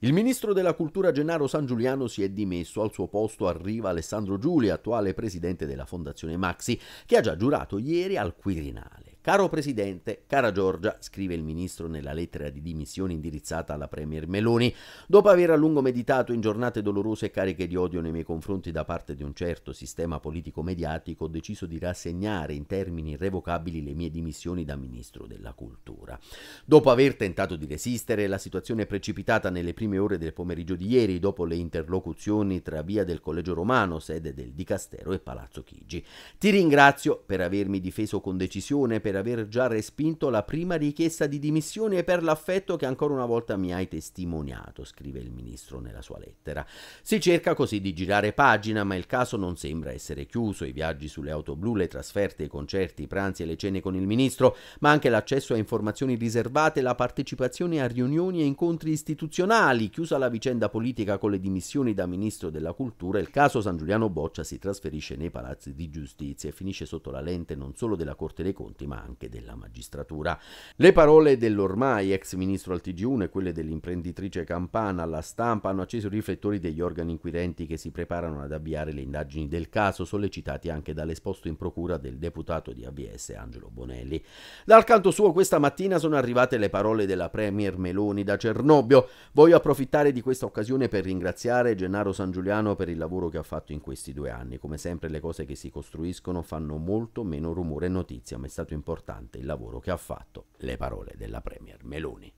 Il ministro della cultura Gennaro San Giuliano si è dimesso, al suo posto arriva Alessandro Giulia, attuale presidente della Fondazione Maxi, che ha già giurato ieri al Quirinale. Caro Presidente, cara Giorgia, scrive il Ministro nella lettera di dimissione indirizzata alla Premier Meloni, dopo aver a lungo meditato in giornate dolorose e cariche di odio nei miei confronti da parte di un certo sistema politico-mediatico, ho deciso di rassegnare in termini irrevocabili le mie dimissioni da Ministro della Cultura. Dopo aver tentato di resistere, la situazione è precipitata nelle prime ore del pomeriggio di ieri, dopo le interlocuzioni tra via del Collegio Romano, sede del Dicastero e Palazzo Chigi. Ti ringrazio per avermi difeso con decisione, per per aver già respinto la prima richiesta di dimissione e per l'affetto che ancora una volta mi hai testimoniato, scrive il ministro nella sua lettera. Si cerca così di girare pagina, ma il caso non sembra essere chiuso. I viaggi sulle auto blu, le trasferte, i concerti, i pranzi e le cene con il ministro, ma anche l'accesso a informazioni riservate, la partecipazione a riunioni e incontri istituzionali, chiusa la vicenda politica con le dimissioni da ministro della cultura, il caso San Giuliano Boccia si trasferisce nei palazzi di giustizia e finisce sotto la lente non solo della Corte dei Conti, ma anche della magistratura. Le parole dell'ormai ex ministro al TG1 e quelle dell'imprenditrice Campana alla stampa hanno acceso i riflettori degli organi inquirenti che si preparano ad avviare le indagini del caso, sollecitati anche dall'esposto in procura del deputato di ABS Angelo Bonelli. Dal canto suo questa mattina sono arrivate le parole della Premier Meloni da Cernobbio. Voglio approfittare di questa occasione per ringraziare Gennaro San Giuliano per il lavoro che ha fatto in questi due anni. Come sempre le cose che si costruiscono fanno molto meno rumore e notizia, ma è stato importante importante il lavoro che ha fatto le parole della Premier Meloni.